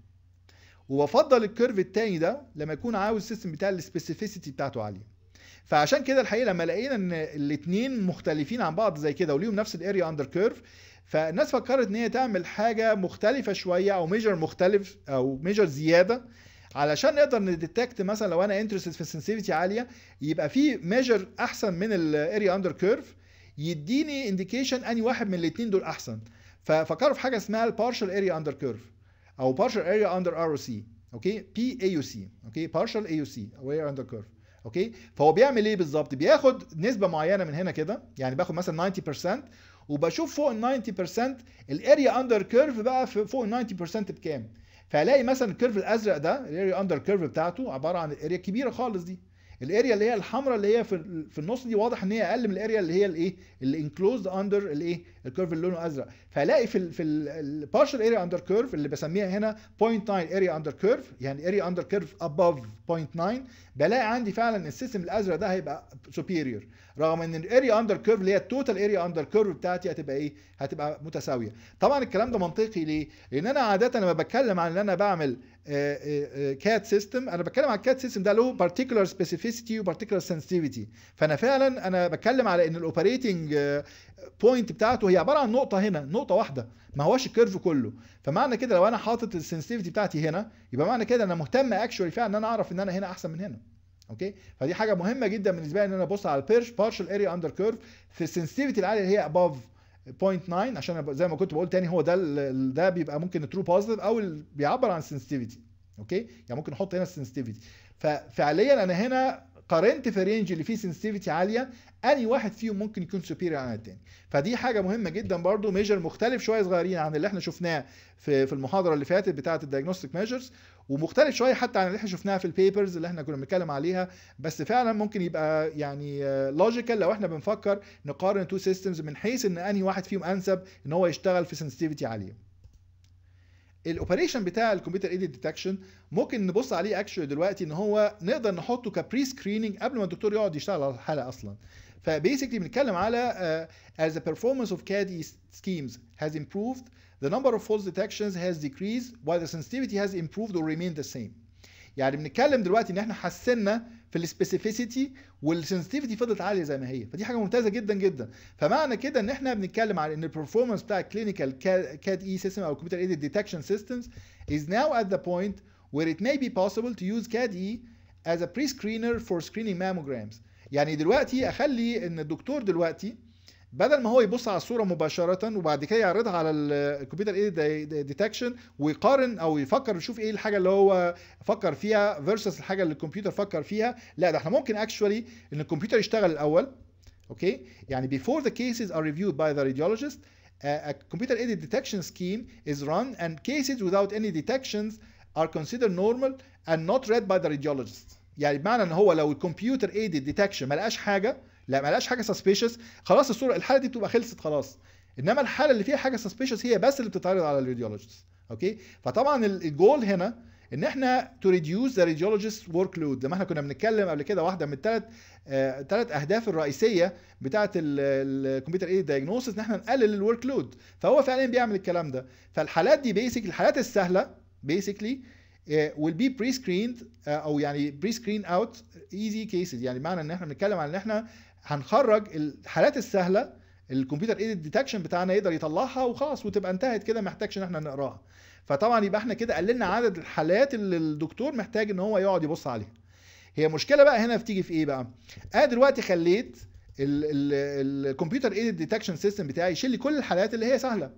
وبفضل الكيرف الثاني ده لما يكون عاوز السيستم بتاع السبيسيفيسيتي بتاعته عاليه فعشان كده الحقيقه لما لقينا ان الاثنين مختلفين عن بعض زي كده وليهم نفس الاري اندر كيرف فالناس فكرت ان هي تعمل حاجه مختلفه شويه او ميجر مختلف او ميجر زياده علشان نقدر نديتكت مثلا لو انا انترستد في السنسيفيتي عاليه يبقى في ميجر احسن من الاريا اندر كيرف يديني انديكيشن اني واحد من الاثنين دول احسن ففكروا في حاجه اسمها البارشال اريا اندر كيرف او بارشال اريا اندر ار او سي اوكي بي اي يو سي اوكي بارشال اي يو سي او اريا اندر كيرف اوكي فهو بيعمل ايه بالظبط بياخد نسبه معينه من هنا كده يعني باخد مثلا 90% وبشوف فوق ال 90% الاريا اندر كيرف بقى فوق ال 90% بكام فهلاقي مثلا الكيرف الازرق ده الاريا اندر كيرف بتاعته عباره عن الاريا الكبيره خالص دي الاريا اللي هي الحمراء اللي هي في في النص دي واضح ان هي اقل من الاريا اللي هي الايه اللي انكلوزد اندر الايه الكيرف اللي لونه ازرق فلاقي في في البارشل اريا اندر كيرف اللي بسميها هنا 0.9 اريا اندر كيرف يعني اريا اندر كيرف اباف 0.9 بلاقي عندي فعلا السيستم الازرق ده هيبقى سوبيريور رغم ان الاريا اندر كيرف اللي هي التوتال اريا اندر كيرف بتاعتي هتبقى ايه هتبقى متساويه طبعا الكلام ده منطقي ليه لان انا عاده لما بتكلم عن ان انا بعمل كات آه، سيستم آه، آه، انا بتكلم عن الكات سيستم ده له بارتيكولار سبيسيفيسيتي وبارتيكولار سنسيتيفيتي فانا فعلا انا بتكلم على ان الاوبريتنج بوينت بتاعته هي عباره عن نقطه هنا نقطه واحده ما هواش الكيرف كله فمعنى كده لو انا حاطط السنسيفيتي بتاعتي هنا يبقى معنى كده انا مهتم اكشولي فعلا ان انا اعرف ان انا هنا احسن من هنا اوكي فدي حاجه مهمه جدا بالنسبه لي ان انا ابص على البيرش بارشال اريا اندر كيرف في السنسيفيتي العاليه اللي هي اباف 0.9 عشان زي ما كنت بقول تاني هو ده ده بيبقى ممكن ترو بوزيتيف او بيعبر عن السنسيتيفيتي اوكي يعني ممكن احط هنا السنسيفيتي ففعليا انا هنا قارنت في رينج اللي فيه سنسيتيفيتي عاليه اني واحد فيهم ممكن يكون سوبيريور عن التاني فدي حاجه مهمه جدا برضو ميجر مختلف شويه صغيرين عن اللي احنا شفناه في في المحاضره اللي فاتت بتاعه الدايجنوستيك ميجرز ومختلف شويه حتى عن اللي احنا شفناها في البيبرز اللي احنا كنا بنتكلم عليها بس فعلا ممكن يبقى يعني لوجيكال لو احنا بنفكر نقارن تو سيستمز من حيث ان انهي واحد فيهم انسب ان هو يشتغل في سنسيتيفيتي عاليه الاوبريشن بتاع الكمبيوتر ايدي ديتكشن ممكن نبص عليه اكشوال دلوقتي ان هو نقدر نحطه كبري سكريننج قبل ما الدكتور يقعد يشتغل على الحاله اصلا فبيسكلي بنتكلم على uh, as the performance of CAD schemes has improved the number of false detections has decreased while the sensitivity has improved or remained the same يعني بنتكلم دلوقتي ان احنا حسنا في السبيسيفيسيتي والسنسيتيفيتي فضلت عاليه زي ما هي فدي حاجه ممتازه جدا جدا فمعنى كده ان احنا بنتكلم على ان البرفورمانس بتاع الكلينيكال كاد اي سيستم او كمبيوتر ايدد ديتكشن سيستمز از ناو ات ذا بوينت وير ات ماي بي بوسيبل تو يوز كات اي از ا بري سكرينر فور سكرينينج ماموجرامز يعني دلوقتي اخلي ان الدكتور دلوقتي بدل ما هو يبص على الصوره مباشره وبعد كده يعرضها على الكمبيوتر ايه ديتكشن ويقارن او يفكر يشوف ايه الحاجه اللي هو فكر فيها فيرسس الحاجه اللي الكمبيوتر فكر فيها لا ده احنا ممكن اكشولي ان الكمبيوتر يشتغل الاول اوكي يعني before the cases are reviewed by the radiologist a computer aided detection scheme is run and cases without any detections are considered normal and not read by the radiologist يعني بمعنى ان هو لو الكمبيوتر ايد ديتكشن ما لقاش حاجه لا ما حاجه سسبيشس خلاص الصوره الحاله دي بتبقى خلصت خلاص انما الحاله اللي فيها حاجه سسبيشس هي بس اللي بتتعرض على الراديولوجيست اوكي فطبعا الجول هنا ان احنا تو ريديوس ذا راديولوجيست ورك لود زي ما احنا كنا بنتكلم قبل كده واحده من الثلاث ثلاث آه اهداف الرئيسيه بتاعه الكمبيوتر ايد دايجنوستس ان احنا نقلل الورك لود فهو فعليا بيعمل الكلام ده فالحالات دي بيسك الحالات السهله بيسكلي آه، will be pre-screened آه، او يعني pre screened out easy cases يعني معنى ان احنا بنتكلم عن ان احنا هنخرج الحالات السهله الكمبيوتر ايديت ديتكشن بتاعنا يقدر يطلعها وخلاص وتبقى انتهت كده محتاجش ان احنا نقراها فطبعا يبقى احنا كده قللنا عدد الحالات اللي الدكتور محتاج ان هو يقعد يبص عليها هي مشكله بقى هنا بتيجي في ايه بقى انا دلوقتي خليت الكمبيوتر ايديت ديتكشن سيستم بتاعي يشيل لي كل الحالات اللي هي سهله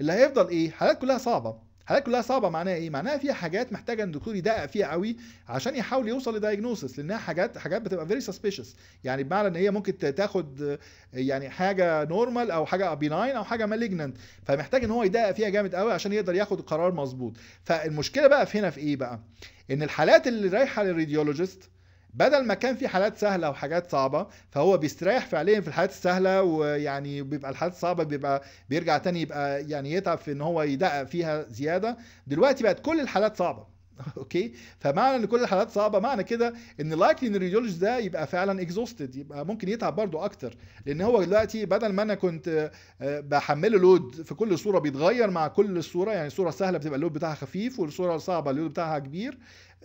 اللي هيفضل ايه حالات كلها صعبه الحاجات كلها صعبه معناها ايه معناها فيها حاجات محتاجه ان الدكتور يدقق فيها قوي عشان يحاول يوصل لدايجنوسس لانها حاجات حاجات بتبقى فيري سسبيشس يعني بمعنى ان هي ممكن تاخد يعني حاجه نورمال او حاجه بيناين او حاجه مالجننت فمحتاج ان هو يدقق فيها جامد قوي عشان يقدر ياخد قرار مظبوط فالمشكله بقى في هنا في ايه بقى ان الحالات اللي رايحه للراديولوجيست بدل ما كان في حالات سهله وحاجات صعبه فهو بيستريح فعليا في الحالات السهله ويعني بيبقى الحالات الصعبه بيبقى بيرجع تاني يبقى يعني يتعب في ان هو يدقق فيها زياده دلوقتي بقت كل الحالات صعبه اوكي فمعنى ان كل الحالات صعبه معنى كده ان لايكلي ان الريديولوجي ده يبقى فعلا اكزوستد يبقى ممكن يتعب برضه اكتر لان هو دلوقتي بدل ما انا كنت آه، بحمله لود في كل صوره بيتغير مع كل الصوره يعني صوره سهله بتبقى اللود بتاعها خفيف والصوره الصعبه اللود بتاعها كبير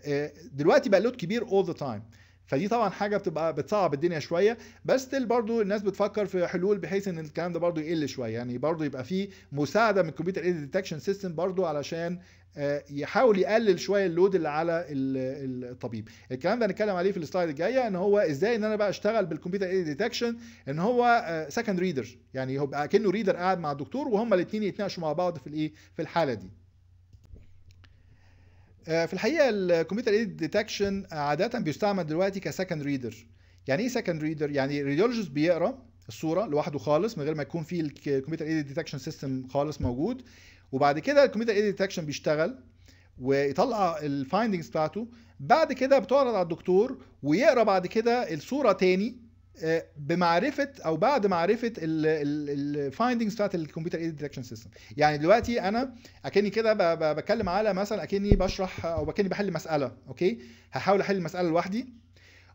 آه، دلوقتي بقى اللود كبير اول ذا تايم فدي طبعا حاجه بتبقى بتصعب الدنيا شويه بس تل برضو الناس بتفكر في حلول بحيث ان الكلام ده برضو يقل شويه يعني برضو يبقى في مساعده من الكمبيوتر ايد ديتكشن سيستم برضو علشان آه، يحاول يقلل شويه اللود اللي على الطبيب الكلام ده هنتكلم عليه في السلايد الجايه ان هو ازاي ان انا بقى اشتغل بالكمبيوتر ايد ديتكشن ان هو سكند آه، ريدر يعني هو كانه ريدر قاعد مع الدكتور وهما الاثنين يتناقشوا مع بعض في الايه في الحاله دي آه، في الحقيقه الكمبيوتر ايد ديتكشن عاده بيستعمل دلوقتي كسكند ريدر يعني ايه سكند ريدر يعني الريديولوجيست بيقرا الصوره لوحده خالص من غير ما يكون في الكمبيوتر ايد ديتكشن سيستم خالص موجود وبعد كده الكمبيوتر ايد ديتكشن بيشتغل ويطلع الفايندنجز بتاعته بعد كده بتعرض على الدكتور ويقرا بعد كده الصوره تاني بمعرفه او بعد معرفه الفايندنجز بتاعت الكمبيوتر ايد ديتكشن سيستم يعني دلوقتي انا اكني كده بتكلم على مثلا اكني بشرح او اكني بحل مساله اوكي هحاول احل المساله لوحدي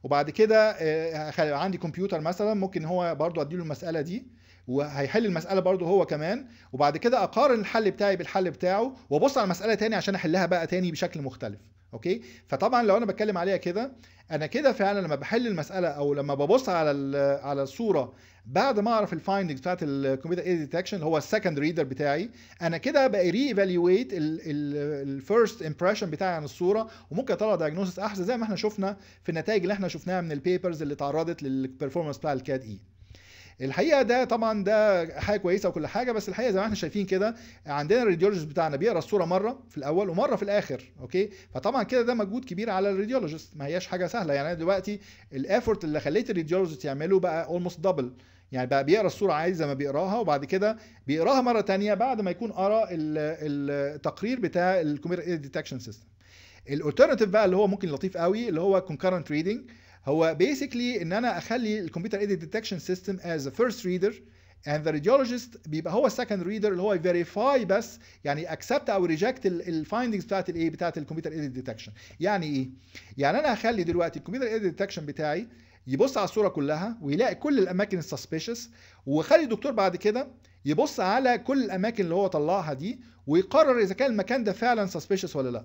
وبعد كده آه، عندي كمبيوتر مثلا ممكن هو برضو اديله المساله دي وهيحل المساله برضو هو كمان وبعد كده اقارن الحل بتاعي بالحل بتاعه وابص على المساله تاني عشان احلها بقى تاني بشكل مختلف اوكي فطبعا لو انا بتكلم عليها كده انا كده فعلا لما بحل المساله او لما ببص على على الصوره بعد ما اعرف الفايندنجز بتاعت الكمبيوتر اي ديتكشن اللي هو السكند ريدر بتاعي انا كده بقى ري ايفالويت الفيرست امبريشن بتاعي عن الصوره وممكن اطلع دايجنوستس احسن زي ما احنا شفنا في النتائج اللي احنا شفناها من البيبرز اللي اتعرضت للبرفورمانس بتاع الكاد اي الحقيقه ده طبعا ده حاجه كويسه وكل حاجه بس الحقيقه زي ما احنا شايفين كده عندنا الراديولوجيست بتاعنا بيقرا الصوره مره في الاول ومره في الاخر اوكي فطبعا كده ده مجهود كبير على الراديولوجيست ما هياش حاجه سهله يعني انا دلوقتي الافورت اللي خليت الراديولوجيست يعمله بقى اولموست دبل يعني بقى بيقرا الصوره عادي زي ما بيقراها وبعد كده بيقراها مره ثانيه بعد ما يكون قرا التقرير بتاع الكمبيوتر ديتكشن سيستم الالترناتيف بقى اللي هو ممكن لطيف قوي اللي هو كونكرنت ريدنج هو بيسكلي ان انا اخلي الكمبيوتر ايدي ديتكشن سيستم از فيرست ريدر اند ذا راديولوجيست بيبقى هو السكند ريدر اللي هو يفيريفاي بس يعني اكسبت او ريجكت الفايندنجز بتاعت الايه بتاعت الكمبيوتر ايديت ديتكشن يعني ايه يعني انا هخلي دلوقتي الكمبيوتر ايديت ديتكشن بتاعي يبص على الصوره كلها ويلاقي كل الاماكن السسبيشس وخلي الدكتور بعد كده يبص على كل الاماكن اللي هو طلعها دي ويقرر اذا كان المكان ده فعلا سسبيشس ولا لا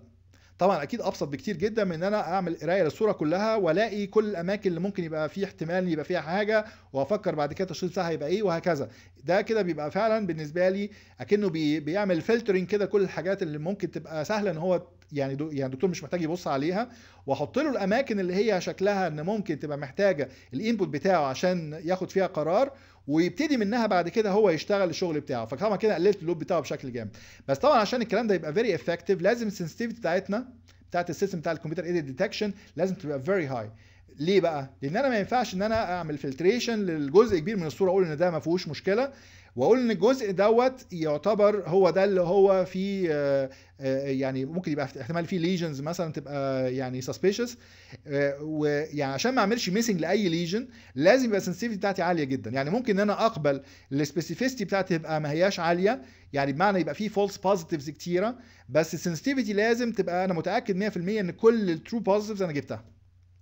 طبعا اكيد ابسط بكتير جدا من ان انا اعمل قرايه للصوره كلها والاقي كل الاماكن اللي ممكن يبقى فيه احتمال يبقى فيها حاجه وافكر بعد كده التشخيص بتاعها هيبقى ايه وهكذا ده كده بيبقى فعلا بالنسبه لي اكنه بي بيعمل فلترنج كده كل الحاجات اللي ممكن تبقى سهله ان هو يعني دو يعني الدكتور مش محتاج يبص عليها واحط له الاماكن اللي هي شكلها ان ممكن تبقى محتاجه الانبوت بتاعه عشان ياخد فيها قرار ويبتدي منها بعد كده هو يشتغل الشغل بتاعه فطبعا كده قللت اللود بتاعه بشكل جامد بس طبعا عشان الكلام ده يبقى فيري افكتيف لازم السنسيتيفيتي بتاعتنا بتاعت السيستم بتاع الكمبيوتر ايدي ديتكشن لازم تبقى فيري هاي ليه بقى؟ لان انا ما ينفعش ان انا اعمل فلتريشن للجزء كبير من الصوره اقول ان ده ما فيهوش مشكله واقول ان الجزء دوت يعتبر هو ده اللي هو فيه آه، آه، يعني ممكن يبقى احتمال فيه ليجنز مثلا تبقى يعني سسبيشس آه، ويعني عشان ما اعملش ميسنج لاي ليجن لازم يبقى السنسيفيتي بتاعتي عاليه جدا يعني ممكن ان انا اقبل السبيسيفيستي بتاعتي تبقى ما هياش عاليه يعني بمعنى يبقى فيه فولس بوزيتيفز كتيره بس السنسيفيتي لازم تبقى انا متاكد 100% ان كل الترو بوزيتيفز انا جبتها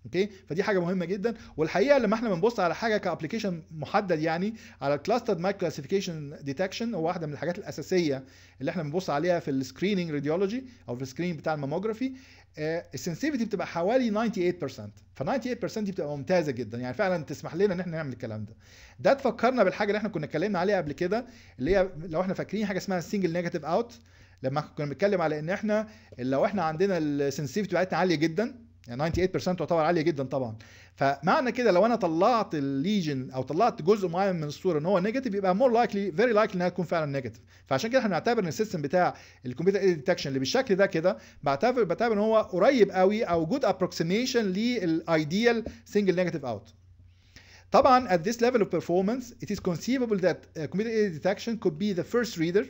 اوكي فدي حاجه مهمه جدا والحقيقه لما احنا بنبص على حاجه كابلكيشن محدد يعني على الكلاستر مايك كلاسيفيكيشن ديتكشن هو واحده من الحاجات الاساسيه اللي احنا بنبص عليها في السكريننج راديولوجي او في السكرين بتاع الماموجرافي آه، السنسيفيتي بتبقى حوالي 98% ف 98% دي بتبقى ممتازه جدا يعني فعلا تسمح لنا ان احنا نعمل الكلام ده ده تفكرنا بالحاجه اللي احنا كنا اتكلمنا عليها قبل كده اللي هي لو احنا فاكرين حاجه اسمها سنجل نيجاتيف اوت لما كنا بنتكلم على ان احنا لو احنا عندنا السنسيفيتي بتاعتنا عاليه جدا يعني 98% تعتبر عاليه جدا طبعا فمعنى كده لو انا طلعت الليجن او طلعت جزء معين من الصوره ان هو نيجاتيف يبقى مور لايكلي فيري لايكلي انها تكون فعلا نيجاتيف فعشان كده احنا بنعتبر ان السيستم بتاع الكمبيوتر ايد ديتكشن اللي بالشكل ده كده بعتبر بعتبر ان هو قريب قوي او جود ابروكسيميشن للايديال سنجل نيجاتيف اوت طبعا at this level of performance it is conceivable that uh, computer aided detection could be the first reader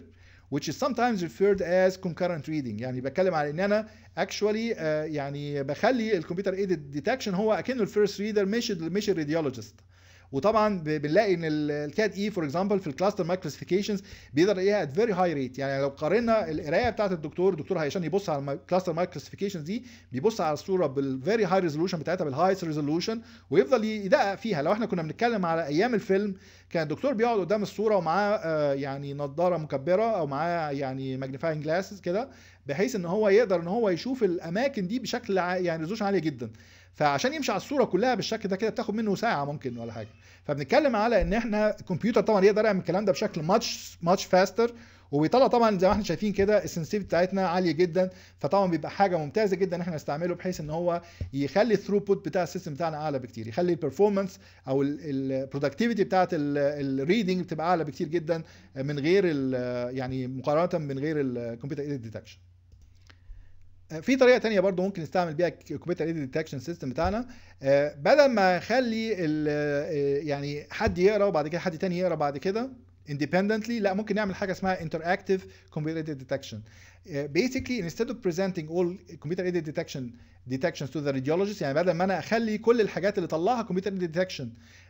which is sometimes referred as concurrent reading يعني بتكلم على ان انا actually uh, يعني بخلي الكمبيوتر ايدد ديتكشن هو اكنه الفيرست ريدر مش مش الراديولوجيست وطبعا بنلاقي ان الكاد اي فور اكزامبل في الكلاستر مايك كلاسيفيكيشنز بيقدر يلاقيها ات فيري هاي ريت يعني لو قارنا القرايه بتاعت الدكتور الدكتور هيشان يبص على الكلاستر مايك كلاسيفيكيشنز دي بيبص على الصوره بالفيري هاي ريزولوشن بتاعتها بالهايست ريزولوشن ويفضل يدقق فيها لو احنا كنا بنتكلم على ايام الفيلم كان الدكتور بيقعد قدام الصوره ومعاه آه، يعني نظاره مكبره او معاه يعني ماجنيفاينج جلاسز كده بحيث ان هو يقدر ان هو يشوف الاماكن دي بشكل يعني ريزولوشن عاليه جدا فعشان يمشي على الصوره كلها بالشكل ده كده بتاخد منه ساعه ممكن ولا حاجه فبنتكلم على ان احنا الكمبيوتر طبعا يقدر يعمل الكلام ده بشكل ماتش ماتش فاستر وبيطلع طبعا زي ما احنا شايفين كده السنسيف بتاعتنا عاليه جدا فطبعا بيبقى حاجه ممتازه جدا ان احنا نستعمله بحيث ان هو يخلي الثروبوت بتاع السيستم بتاعنا اعلى بكتير يخلي البرفورمانس او البرودكتيفيتي بتاعت الريدنج بتبقى اعلى بكتير جدا من غير يعني مقارنه من غير الكمبيوتر ايديت ديتكشن آه، في طريقه تانية برضو ممكن نستعمل بيها الكمبيوتر ايد ديتكشن سيستم بتاعنا آه، بدل ما اخلي آه، يعني حد يقرا وبعد كده حد تاني يقرا بعد كده independently لا ممكن نعمل حاجه اسمها interactive computer aided detection uh, basically instead of presenting all computer aided detection detections to the radiologist يعني بدل ما انا اخلي كل الحاجات اللي طلعها computer aided detection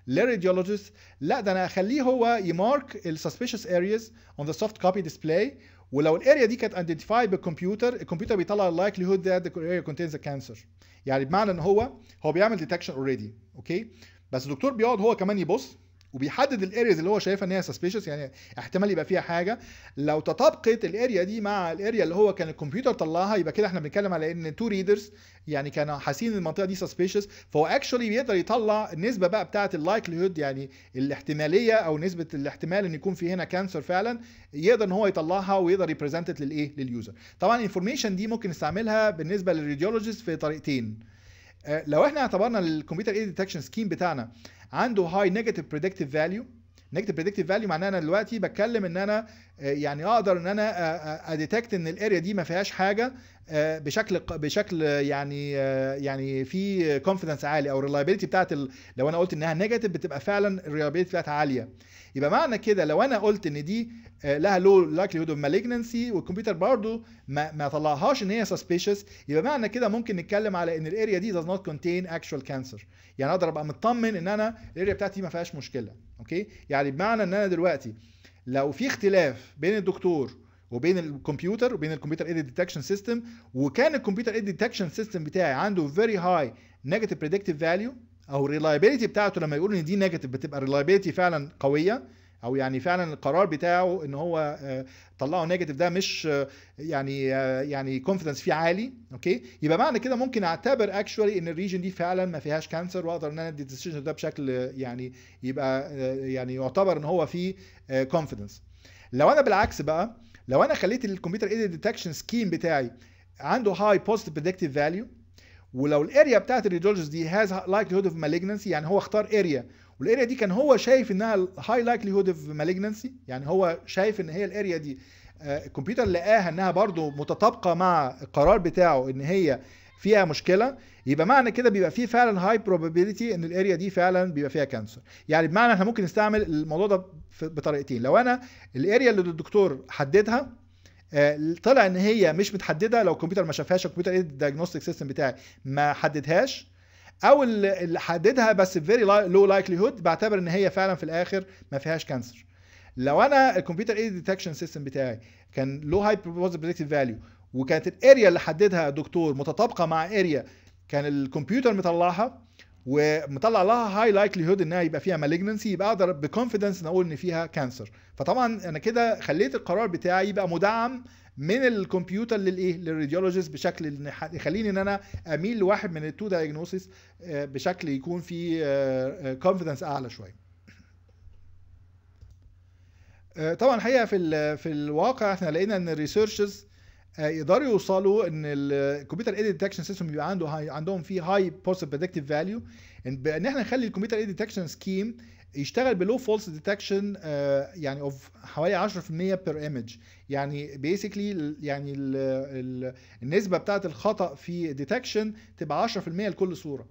للراديولوجيست لا ده انا اخليه هو يمارك ال suspicious areas on the soft copy display ولو الاريا دي كانت ايدنتيفاي بالكمبيوتر الكمبيوتر بيطلع اللايكلي هود ذات الاريا اريا كونتينز كانسر يعني بمعنى ان هو هو بيعمل ديتكشن اوريدي اوكي بس الدكتور بيقعد هو كمان يبص وبيحدد الاريز اللي هو شايفها ان هي سسبيشس يعني احتمال يبقى فيها حاجه لو تطابقت الاريا دي مع الاريا اللي هو كان الكمبيوتر طلعها يبقى كده احنا بنتكلم على ان تو ريدرز يعني كانوا حاسين المنطقه دي سسبيشس فهو اكشولي بيقدر يطلع النسبه بقى بتاعه اللايكليهود يعني الاحتماليه او نسبه الاحتمال ان يكون في هنا كانسر فعلا يقدر ان هو يطلعها ويقدر يبريزنت للايه لليوزر طبعا الانفورميشن دي ممكن نستعملها بالنسبه للراديولوجيست في طريقتين آه، لو احنا اعتبرنا الكمبيوتر ايد ديتكشن سكيم بتاعنا عنده هاي نيجاتيف بريدكتيف فاليو نيجاتيف بريدكتيف فاليو معناها انا دلوقتي بتكلم ان انا آه، يعني اقدر ان انا آه، آه، اديتكت ان الاريا دي ما فيهاش حاجه بشكل بشكل يعني يعني في كونفيدنس عالي او الريلايبيليتي بتاعت ال... لو انا قلت انها نيجاتيف بتبقى فعلا الريلايبيليتي بتاعتها عاليه يبقى معنى كده لو انا قلت ان دي لها لو لايكليهود اوف مالجنسي والكمبيوتر برضه ما ما طلعهاش ان هي سسبيشس يبقى معنى كده ممكن نتكلم على ان الاريا دي does not contain actual cancer يعني اقدر ابقى مطمن ان انا الاريا بتاعتي ما فيهاش مشكله اوكي يعني بمعنى ان انا دلوقتي لو في اختلاف بين الدكتور وبين الكمبيوتر وبين الكمبيوتر ايد ديتكشن سيستم وكان الكمبيوتر ايد ديتكشن سيستم بتاعي عنده فيري هاي نيجاتيف بريدكتيف فاليو او الريلايبيلتي بتاعته لما يقولوا ان دي نيجاتيف بتبقى الريلايبيلتي فعلا قويه او يعني فعلا القرار بتاعه ان هو آه، طلعه نيجاتيف ده مش آه، يعني آه، يعني كونفيدنس فيه عالي اوكي يبقى معنى كده ممكن اعتبر اكشولي ان الريجن دي فعلا ما فيهاش كانسر واقدر ان انا ادي الديسيجن ده بشكل يعني يبقى يعني يعتبر ان هو فيه كونفيدنس لو انا بالعكس بقى لو انا خليت الكمبيوتر ايد ديتكشن سكيم بتاعي عنده هاي بوزيتيف بريدكتيف فاليو ولو الاريا بتاعت الريدولجز دي هاز لايكلي هود اوف مالجنسي يعني هو اختار اريا والاريا دي كان هو شايف انها هاي لايكلي هود اوف مالجنسي يعني هو شايف ان هي الاريا دي آه، الكمبيوتر لقاها انها برضو متطابقه مع القرار بتاعه ان هي فيها مشكله يبقى معنى كده بيبقى فيه فعلا هاي probability ان الاريا دي فعلا بيبقى فيها كانسر يعني بمعنى احنا ممكن نستعمل الموضوع ده بطريقتين لو انا الاريا اللي الدكتور حددها آه، طلع ان هي مش متحدده لو الكمبيوتر ما شافهاش الكمبيوتر ايه الدايجنوستيك سيستم بتاعي ما حددهاش او اللي حددها بس فيري لو لايكليهود بعتبر ان هي فعلا في الاخر ما فيهاش كانسر لو انا الكمبيوتر اي ديتكشن سيستم بتاعي كان لو هاي بروبابيليتي فاليو وكانت الاريا اللي حددها الدكتور متطابقه مع اريا كان الكمبيوتر مطلعها ومطلع لها هاي لايكليهود انها يبقى فيها مالجنسي يبقى اقدر بكونفيدنس ان اقول ان فيها كانسر فطبعا انا كده خليت القرار بتاعي يبقى مدعم من الكمبيوتر للايه للراديولوجيست بشكل يخليني ان انا اميل لواحد من التو دايجنوسيس آه، بشكل يكون فيه آه، كونفيدنس آه، اعلى شويه طبعا الحقيقه في في الواقع احنا لقينا ان الريسيرشز يقدروا يوصلوا ان الكمبيوتر ايد ديتكشن سيستم يبقى عنده عندهم فيه هاي بوست بريدكتيف فاليو ان احنا نخلي الكمبيوتر ايد ديتكشن سكيم يشتغل بلو فولس ديتكشن آه، يعني اوف حوالي 10% بير ايمج يعني بيسكلي يعني الـ الـ النسبه بتاعه الخطا في ديتكشن تبقى 10% لكل صوره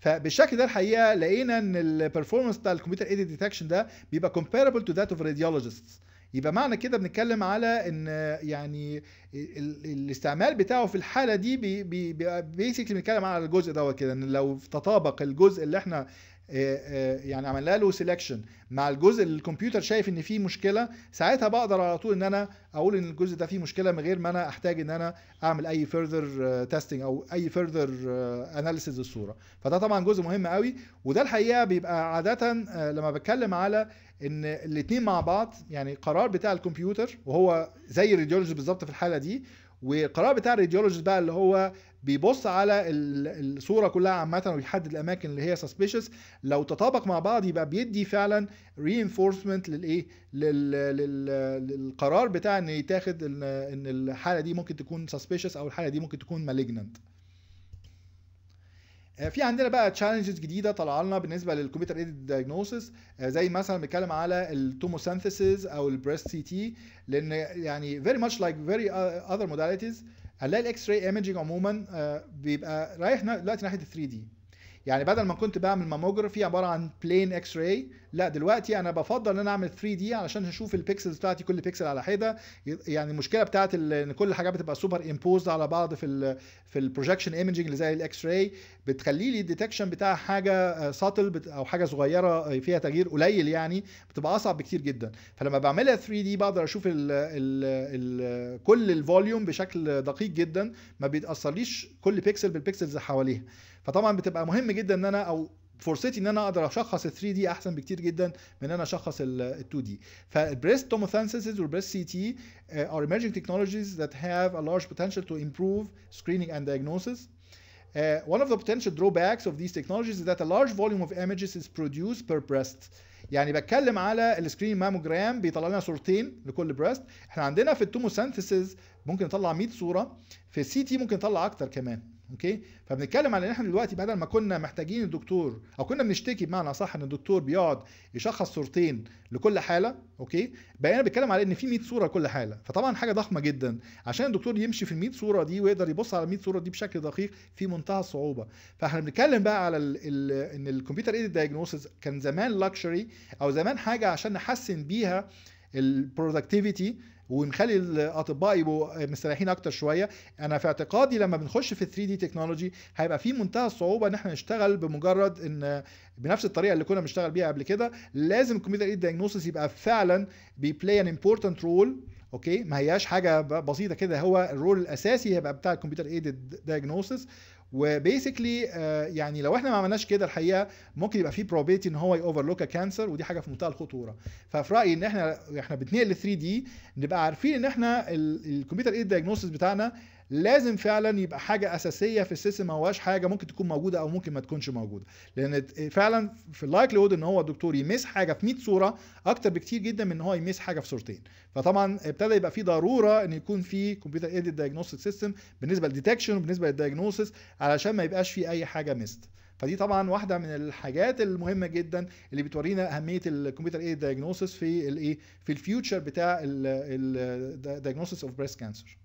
فبالشكل ده الحقيقه لقينا ان البرفورمانس بتاع الكمبيوتر ايدي ديتكشن ده بيبقى كومباربل تو ذات اوف راديولوجيست يبقى معنى كده بنتكلم على ان يعني الاستعمال بتاعه في الحاله دي بيسكلي بي بي بنتكلم على الجزء دوت كده ان لو تطابق الجزء اللي احنا آه، آه، يعني عملنا له سيلكشن مع الجزء اللي الكمبيوتر شايف ان فيه مشكله ساعتها بقدر على طول ان انا اقول ان الجزء ده فيه مشكله من غير ما انا احتاج ان انا اعمل اي فيرذر تيستنج آه، او اي فيرذر اناليسيز للصوره فده طبعا جزء مهم قوي وده الحقيقه بيبقى عاده لما بتكلم على ان الاثنين مع بعض يعني قرار بتاع الكمبيوتر وهو زي الراديولوجي بالظبط في الحاله دي والقرار بتاع الراديولوجيست بقى اللي هو بيبص على الصوره كلها عامه ويحدد الاماكن اللي هي سسبيشس لو تطابق مع بعض يبقى بيدي فعلا reinforcement للايه للقرار بتاع ان يتاخد ان الحاله دي ممكن تكون سسبيشس او الحاله دي ممكن تكون malignant آه، في عندنا بقى تشالنجز جديده طالعه لنا بالنسبه للكمبيوتر ايدد آه، دايجنوسيس زي مثلا بنتكلم على التوموسينثيسيس او البريست سي تي لان يعني فيري ماتش لايك فيري اذر موداليتيز هنلاقي الاكس راي ايمجنج عموما آه، بيبقى رايح دلوقتي ناحيه 3 دي يعني بدل ما كنت بعمل ماموجرافي عباره عن بلين اكس راي لا دلوقتي انا بفضل ان انا اعمل 3 دي علشان اشوف البيكسلز بتاعتي كل بيكسل على حده يعني المشكله بتاعت ان كل حاجه بتبقى سوبر امبوزد على بعض في الـ في البروجكشن ايمجنج اللي زي الاكس راي بتخلي لي الديتكشن بتاع حاجه ساتل آه، او حاجه صغيره آه، فيها تغيير قليل يعني بتبقى اصعب بكتير جدا فلما بعملها 3 دي بقدر اشوف الـ الـ الـ كل الفوليوم بشكل دقيق جدا ما بيتاثرليش كل بيكسل بالبيكسلز حواليها فطبعا بتبقى مهم جدا ان انا او فرصتي ان انا اقدر اشخص ال 3 دي احسن بكتير جدا من ان انا اشخص ال 2 دي فالبريست توموثانسيسز والبريست سي تي ار emerging technologies that have a large potential to improve screening and diagnosis uh, one of the potential drawbacks of these technologies is that a large volume of images is produced per breast. يعني بتكلم على السكرين ماموجرام بيطلع لنا صورتين لكل بريست احنا عندنا في التوموسانثيسز ممكن نطلع 100 صوره في السي تي ممكن نطلع اكتر كمان اوكي فبنتكلم على ان احنا دلوقتي بدل ما كنا محتاجين الدكتور او كنا بنشتكي بمعنى صح ان الدكتور بيقعد يشخص صورتين لكل حاله اوكي بقينا بنتكلم على ان في 100 صوره لكل حاله فطبعا حاجه ضخمه جدا عشان الدكتور يمشي في ال 100 صوره دي ويقدر يبص على ال 100 صوره دي بشكل دقيق في منتهى الصعوبه فاحنا بنتكلم بقى على الـ الـ ان الكمبيوتر ايد دايجنوستس كان زمان لكشري او زمان حاجه عشان نحسن بيها البرودكتيفيتي ونخلي الاطباء يبقوا مستريحين اكتر شويه انا في اعتقادي لما بنخش في 3 دي تكنولوجي هيبقى في منتهى الصعوبه ان احنا نشتغل بمجرد ان بنفس الطريقه اللي كنا بنشتغل بيها قبل كده لازم الكمبيوتر ايد دايجنوستس يبقى فعلا بيبلاي ان امبورتنت رول اوكي ما هياش حاجه بسيطه كده هو الرول الاساسي هيبقى بتاع الكمبيوتر ايد دايجنوستس وبيسكلي آه، يعني لو احنا ما عملناش كده الحقيقه ممكن يبقى في probability ان هو يوفرلوك كانسر ودي حاجه في منتهى الخطوره ففي رايي ان احنا احنا بنتنقل ل 3 دي نبقى عارفين ان احنا الكمبيوتر ايد دايجنوستس بتاعنا لازم فعلا يبقى حاجه اساسيه في السيستم ما هواش حاجه ممكن تكون موجوده او ممكن ما تكونش موجوده لان فعلا في اللايكليود ان هو الدكتور يمس حاجه في 100 صوره اكتر بكتير جدا من ان هو يمس حاجه في صورتين فطبعا ابتدى يبقى في ضروره ان يكون في كمبيوتر ايدد دايجنوستيك سيستم بالنسبه للديتكشن وبالنسبه للدايجنوستس علشان ما يبقاش في اي حاجه مست فدي طبعا واحده من الحاجات المهمه جدا اللي بتورينا اهميه الكمبيوتر ايد دايجنوستس في الايه في الفيوتشر بتاع الدايجنوستس اوف بريست كانسر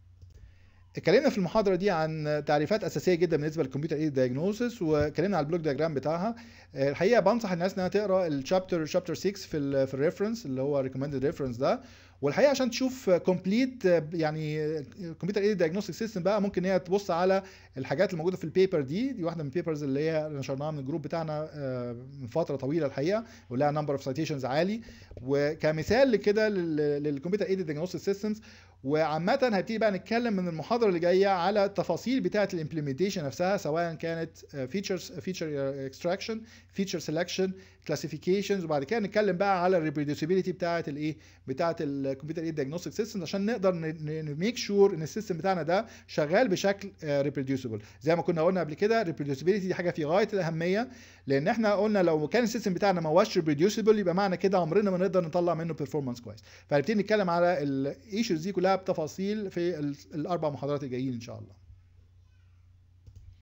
اتكلمنا في المحاضره دي عن تعريفات اساسيه جدا بالنسبه للكمبيوتر ايد دايجنوستس واتكلمنا على البلوك دايجرام بتاعها الحقيقه بنصح الناس انها تقرا الشابتر شابتر 6 في الـ في الريفرنس اللي هو ريكومندد ريفرنس ده والحقيقه عشان تشوف كومبليت يعني الكمبيوتر ايد دايجنوستيك سيستم بقى ممكن هي تبص على الحاجات اللي موجوده في البيبر دي دي واحده من البيبرز اللي هي نشرناها من الجروب بتاعنا آه، من فتره طويله الحقيقه ولها نمبر اوف سيتيشنز عالي وكمثال كده للكمبيوتر ايد دايجنوستيك سيستمز وعامة هبتدي بقى نتكلم من المحاضرة اللي جاية على التفاصيل بتاعة الامبلمنتيشن نفسها سواء كانت فيتشرز فيتشر اكستراكشن فيتشر سيلكشن كلاسيفيكيشنز وبعد كده نتكلم بقى على الريبروديوسيبيليتي بتاعة الايه بتاعة الكمبيوتر ايه دايجنوستيك سيستم عشان نقدر نميك شور ان السيستم بتاعنا ده شغال بشكل ريبروديوسيبل آه، زي ما كنا قلنا قبل كده الريبروديوسيبيليتي دي حاجة في غاية الأهمية لأن احنا قلنا لو كان السيستم بتاعنا ما هوش ريبروديوسيبل يبقى معنى كده عمرنا ما نقدر نطلع منه بيرفورمانس كويس فهنبتدي نتكلم على الايشوز دي كلها كلها بتفاصيل في الاربع محاضرات الجايين ان شاء الله